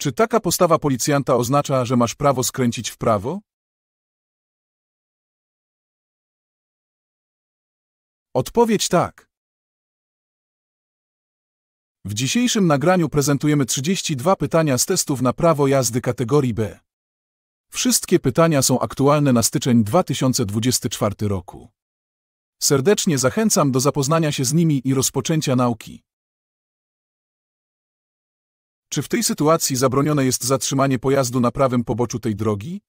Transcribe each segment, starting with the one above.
Czy taka postawa policjanta oznacza, że masz prawo skręcić w prawo? Odpowiedź tak. W dzisiejszym nagraniu prezentujemy 32 pytania z testów na prawo jazdy kategorii B. Wszystkie pytania są aktualne na styczeń 2024 roku. Serdecznie zachęcam do zapoznania się z nimi i rozpoczęcia nauki. Czy w tej sytuacji zabronione jest zatrzymanie pojazdu na prawym poboczu tej drogi?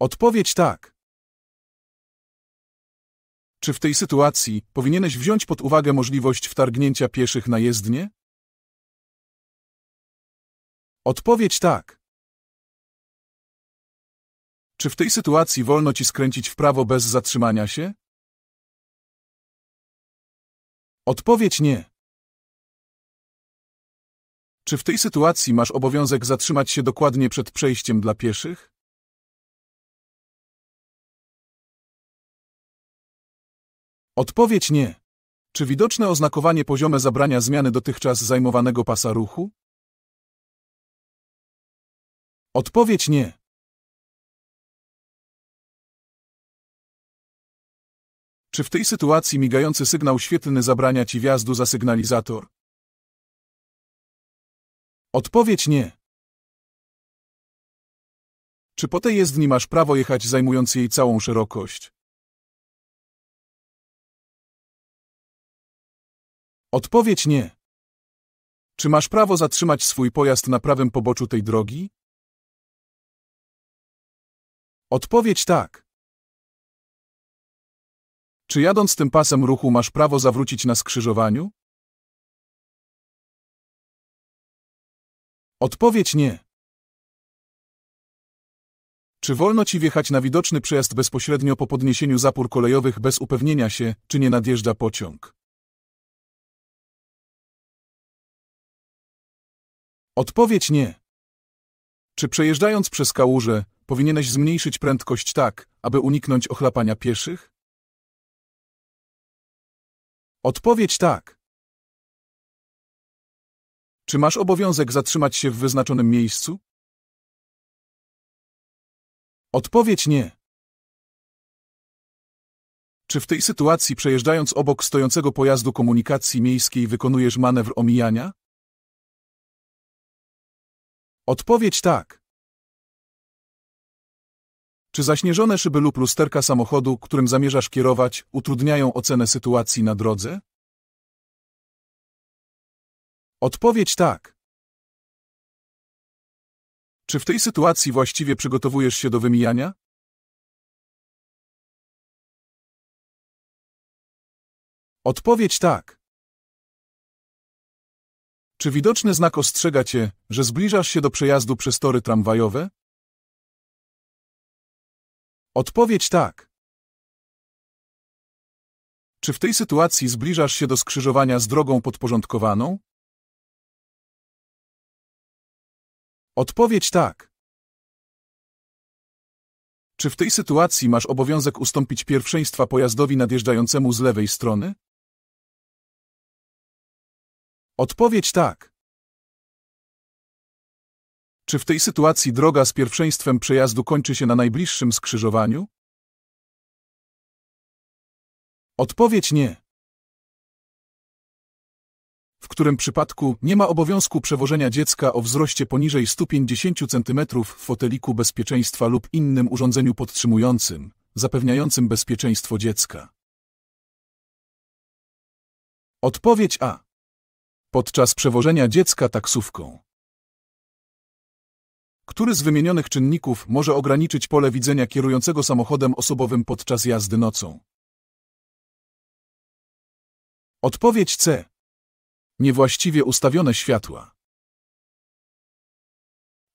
Odpowiedź tak. Czy w tej sytuacji powinieneś wziąć pod uwagę możliwość wtargnięcia pieszych na jezdnię? Odpowiedź tak. Czy w tej sytuacji wolno ci skręcić w prawo bez zatrzymania się? Odpowiedź nie. Czy w tej sytuacji masz obowiązek zatrzymać się dokładnie przed przejściem dla pieszych? Odpowiedź nie. Czy widoczne oznakowanie poziome zabrania zmiany dotychczas zajmowanego pasa ruchu? Odpowiedź nie. Czy w tej sytuacji migający sygnał świetlny zabrania ci wjazdu za sygnalizator? Odpowiedź nie. Czy po tej jezdni masz prawo jechać zajmując jej całą szerokość? Odpowiedź nie. Czy masz prawo zatrzymać swój pojazd na prawym poboczu tej drogi? Odpowiedź tak. Czy jadąc tym pasem ruchu masz prawo zawrócić na skrzyżowaniu? Odpowiedź nie. Czy wolno ci wjechać na widoczny przejazd bezpośrednio po podniesieniu zapór kolejowych bez upewnienia się, czy nie nadjeżdża pociąg? Odpowiedź nie. Czy przejeżdżając przez kałużę, powinieneś zmniejszyć prędkość tak, aby uniknąć ochlapania pieszych? Odpowiedź tak. Czy masz obowiązek zatrzymać się w wyznaczonym miejscu? Odpowiedź nie. Czy w tej sytuacji przejeżdżając obok stojącego pojazdu komunikacji miejskiej wykonujesz manewr omijania? Odpowiedź tak. Czy zaśnieżone szyby lub lusterka samochodu, którym zamierzasz kierować, utrudniają ocenę sytuacji na drodze? Odpowiedź tak. Czy w tej sytuacji właściwie przygotowujesz się do wymijania? Odpowiedź tak. Czy widoczny znak ostrzega cię, że zbliżasz się do przejazdu przez tory tramwajowe? Odpowiedź tak. Czy w tej sytuacji zbliżasz się do skrzyżowania z drogą podporządkowaną? Odpowiedź tak. Czy w tej sytuacji masz obowiązek ustąpić pierwszeństwa pojazdowi nadjeżdżającemu z lewej strony? Odpowiedź tak. Czy w tej sytuacji droga z pierwszeństwem przejazdu kończy się na najbliższym skrzyżowaniu? Odpowiedź nie w którym przypadku nie ma obowiązku przewożenia dziecka o wzroście poniżej 150 cm w foteliku bezpieczeństwa lub innym urządzeniu podtrzymującym, zapewniającym bezpieczeństwo dziecka. Odpowiedź A. Podczas przewożenia dziecka taksówką. Który z wymienionych czynników może ograniczyć pole widzenia kierującego samochodem osobowym podczas jazdy nocą? Odpowiedź C. Niewłaściwie ustawione światła.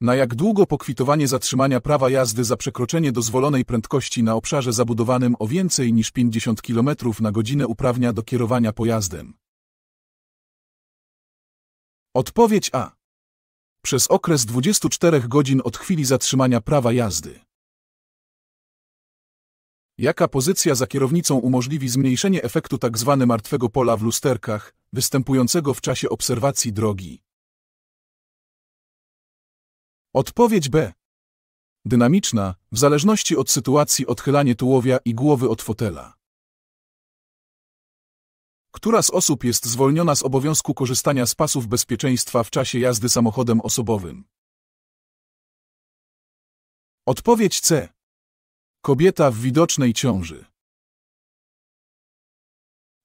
Na jak długo pokwitowanie zatrzymania prawa jazdy za przekroczenie dozwolonej prędkości na obszarze zabudowanym o więcej niż 50 km na godzinę uprawnia do kierowania pojazdem? Odpowiedź A. Przez okres 24 godzin od chwili zatrzymania prawa jazdy. Jaka pozycja za kierownicą umożliwi zmniejszenie efektu tzw. Tak martwego pola w lusterkach, występującego w czasie obserwacji drogi? Odpowiedź B. Dynamiczna, w zależności od sytuacji odchylanie tułowia i głowy od fotela. Która z osób jest zwolniona z obowiązku korzystania z pasów bezpieczeństwa w czasie jazdy samochodem osobowym? Odpowiedź C. Kobieta w widocznej ciąży.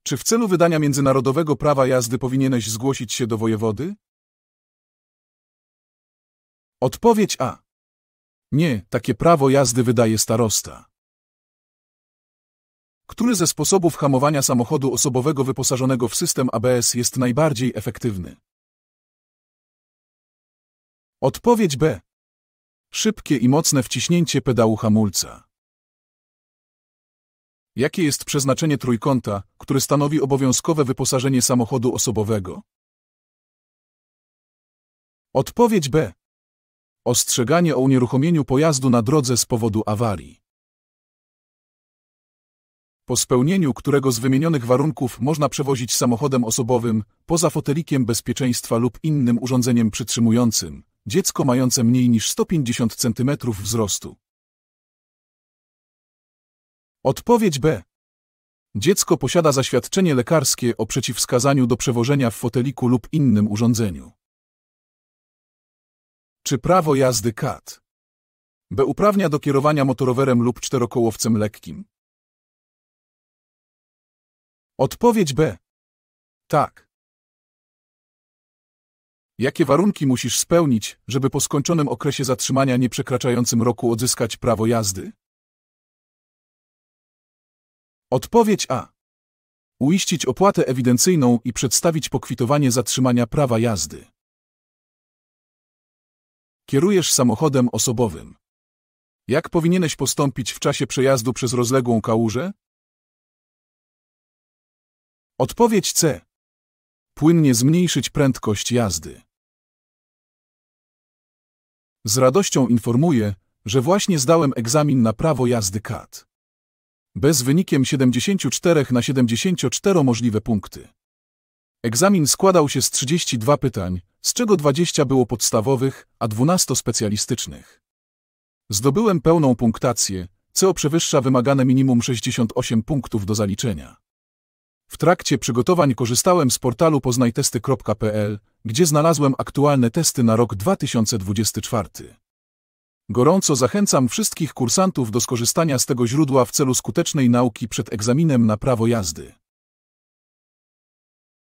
Czy w celu wydania międzynarodowego prawa jazdy powinieneś zgłosić się do wojewody? Odpowiedź A. Nie, takie prawo jazdy wydaje starosta. Który ze sposobów hamowania samochodu osobowego wyposażonego w system ABS jest najbardziej efektywny? Odpowiedź B. Szybkie i mocne wciśnięcie pedału hamulca. Jakie jest przeznaczenie trójkąta, który stanowi obowiązkowe wyposażenie samochodu osobowego? Odpowiedź B. Ostrzeganie o unieruchomieniu pojazdu na drodze z powodu awarii. Po spełnieniu którego z wymienionych warunków można przewozić samochodem osobowym, poza fotelikiem bezpieczeństwa lub innym urządzeniem przytrzymującym, dziecko mające mniej niż 150 cm wzrostu. Odpowiedź B. Dziecko posiada zaświadczenie lekarskie o przeciwwskazaniu do przewożenia w foteliku lub innym urządzeniu. Czy prawo jazdy KAT? B. Uprawnia do kierowania motorowerem lub czterokołowcem lekkim. Odpowiedź B. Tak. Jakie warunki musisz spełnić, żeby po skończonym okresie zatrzymania nie przekraczającym roku odzyskać prawo jazdy? Odpowiedź A. Uiścić opłatę ewidencyjną i przedstawić pokwitowanie zatrzymania prawa jazdy. Kierujesz samochodem osobowym. Jak powinieneś postąpić w czasie przejazdu przez rozległą kałużę? Odpowiedź C. Płynnie zmniejszyć prędkość jazdy. Z radością informuję, że właśnie zdałem egzamin na prawo jazdy CAT bez wynikiem 74 na 74 możliwe punkty. Egzamin składał się z 32 pytań, z czego 20 było podstawowych, a 12 specjalistycznych. Zdobyłem pełną punktację, co przewyższa wymagane minimum 68 punktów do zaliczenia. W trakcie przygotowań korzystałem z portalu poznajtesty.pl, gdzie znalazłem aktualne testy na rok 2024. Gorąco zachęcam wszystkich kursantów do skorzystania z tego źródła w celu skutecznej nauki przed egzaminem na prawo jazdy.